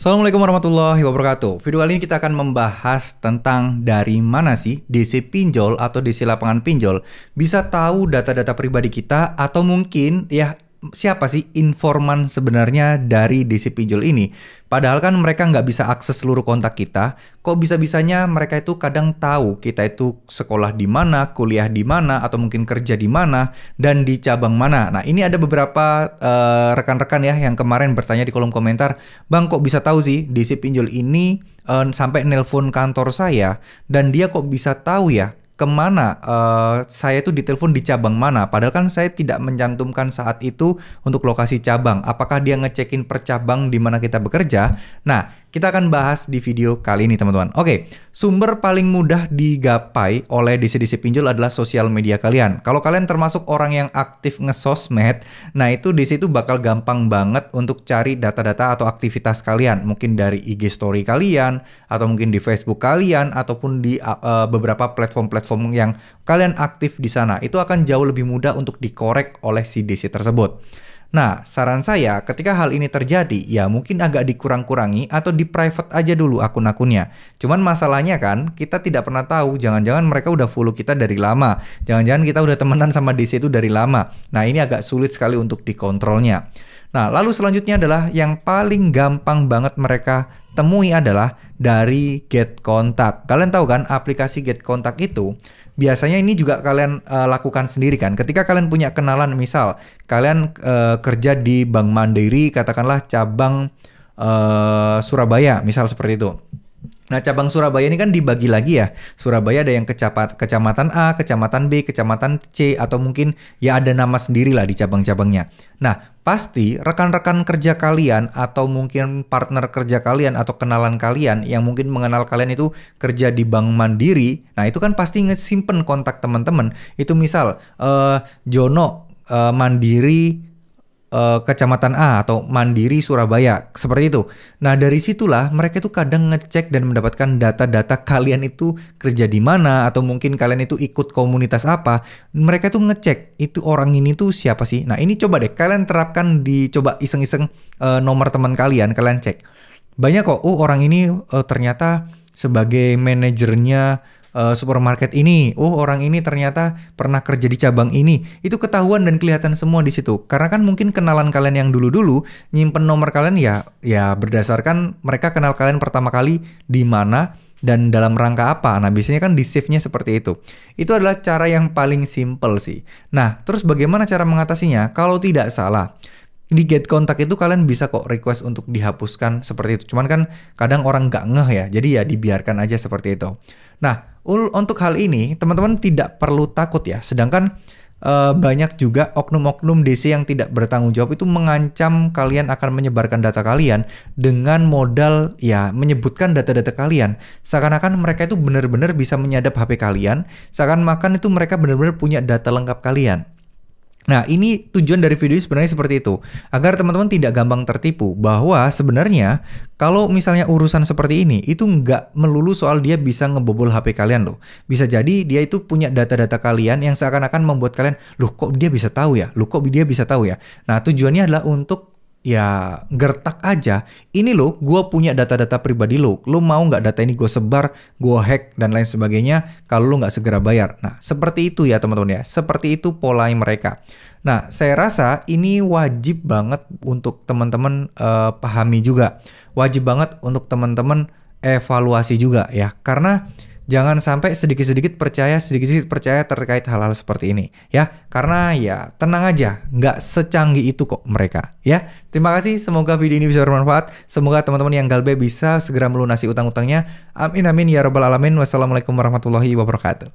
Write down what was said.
Assalamualaikum warahmatullahi wabarakatuh. Video kali ini kita akan membahas tentang dari mana sih DC pinjol atau DC lapangan pinjol bisa tahu data-data pribadi kita atau mungkin ya siapa sih informan sebenarnya dari DC Pinjol ini? Padahal kan mereka nggak bisa akses seluruh kontak kita. Kok bisa-bisanya mereka itu kadang tahu kita itu sekolah di mana, kuliah di mana, atau mungkin kerja di mana, dan di cabang mana. Nah ini ada beberapa eh, rekan-rekan uh, ya yang kemarin bertanya di kolom komentar, Bang kok bisa tahu sih DC Pinjol ini uh, sampai nelpon kantor saya, dan dia kok bisa tahu ya kemana uh, saya itu ditelepon di cabang mana padahal kan saya tidak mencantumkan saat itu untuk lokasi cabang apakah dia ngecekin per cabang di mana kita bekerja nah kita akan bahas di video kali ini teman-teman. Oke, sumber paling mudah digapai oleh DC-DC pinjol adalah sosial media kalian. Kalau kalian termasuk orang yang aktif ngesosmed, nah itu DC itu bakal gampang banget untuk cari data-data atau aktivitas kalian. Mungkin dari IG story kalian, atau mungkin di Facebook kalian, ataupun di uh, uh, beberapa platform-platform yang kalian aktif di sana. Itu akan jauh lebih mudah untuk dikorek oleh si DC tersebut. Nah, saran saya ketika hal ini terjadi, ya mungkin agak dikurang-kurangi atau di private aja dulu akun-akunnya. Cuman masalahnya kan, kita tidak pernah tahu, jangan-jangan mereka udah follow kita dari lama. Jangan-jangan kita udah temenan sama DC itu dari lama. Nah, ini agak sulit sekali untuk dikontrolnya. Nah, lalu selanjutnya adalah yang paling gampang banget mereka temui adalah dari get kontak. Kalian tahu kan aplikasi get kontak itu biasanya ini juga kalian uh, lakukan sendiri kan. Ketika kalian punya kenalan misal kalian uh, kerja di Bank Mandiri katakanlah cabang uh, Surabaya misal seperti itu Nah, cabang Surabaya ini kan dibagi lagi ya. Surabaya ada yang kecapat, kecamatan A, kecamatan B, kecamatan C, atau mungkin ya ada nama sendiri lah di cabang-cabangnya. Nah, pasti rekan-rekan kerja kalian atau mungkin partner kerja kalian atau kenalan kalian yang mungkin mengenal kalian itu kerja di Bank Mandiri. Nah, itu kan pasti ngesimpen kontak teman-teman. Itu misal, eh, Jono, eh, Mandiri, Eh, kecamatan A atau Mandiri Surabaya seperti itu. Nah dari situlah mereka itu kadang ngecek dan mendapatkan data-data kalian itu kerja di mana atau mungkin kalian itu ikut komunitas apa. Mereka itu ngecek itu orang ini tuh siapa sih. Nah ini coba deh kalian terapkan di coba iseng-iseng uh, nomor teman kalian kalian cek. Banyak kok, oh orang ini uh, ternyata sebagai manajernya uh, supermarket ini, oh orang ini ternyata pernah kerja di cabang ini, itu ketahuan dan kelihatan semua di situ. Karena kan mungkin kenalan kalian yang dulu-dulu nyimpen nomor kalian ya ya berdasarkan mereka kenal kalian pertama kali di mana dan dalam rangka apa. Nah, biasanya kan di save-nya seperti itu. Itu adalah cara yang paling simple sih. Nah, terus bagaimana cara mengatasinya? Kalau tidak salah, di get kontak itu kalian bisa kok request untuk dihapuskan seperti itu. Cuman kan kadang orang nggak ngeh ya, jadi ya dibiarkan aja seperti itu. Nah, untuk hal ini teman-teman tidak perlu takut ya. Sedangkan e, banyak juga oknum-oknum DC yang tidak bertanggung jawab itu mengancam kalian akan menyebarkan data kalian dengan modal ya menyebutkan data-data kalian. Seakan-akan mereka itu benar-benar bisa menyadap HP kalian, seakan-akan itu mereka benar-benar punya data lengkap kalian. Nah, ini tujuan dari video ini sebenarnya seperti itu. Agar teman-teman tidak gampang tertipu bahwa sebenarnya kalau misalnya urusan seperti ini itu nggak melulu soal dia bisa ngebobol HP kalian loh. Bisa jadi dia itu punya data-data kalian yang seakan-akan membuat kalian, "Loh, kok dia bisa tahu ya? Loh, kok dia bisa tahu ya?" Nah, tujuannya adalah untuk ya gertak aja. Ini loh, gue punya data-data pribadi lo. Lo mau nggak data ini gue sebar, gue hack dan lain sebagainya. Kalau lo nggak segera bayar. Nah, seperti itu ya teman-teman ya. Seperti itu pola mereka. Nah, saya rasa ini wajib banget untuk teman-teman uh, pahami juga. Wajib banget untuk teman-teman evaluasi juga ya. Karena jangan sampai sedikit-sedikit percaya, sedikit-sedikit percaya terkait hal-hal seperti ini, ya. Karena ya tenang aja, nggak secanggih itu kok mereka, ya. Terima kasih, semoga video ini bisa bermanfaat. Semoga teman-teman yang galbe bisa segera melunasi utang-utangnya. Amin amin ya robbal alamin. Wassalamualaikum warahmatullahi wabarakatuh.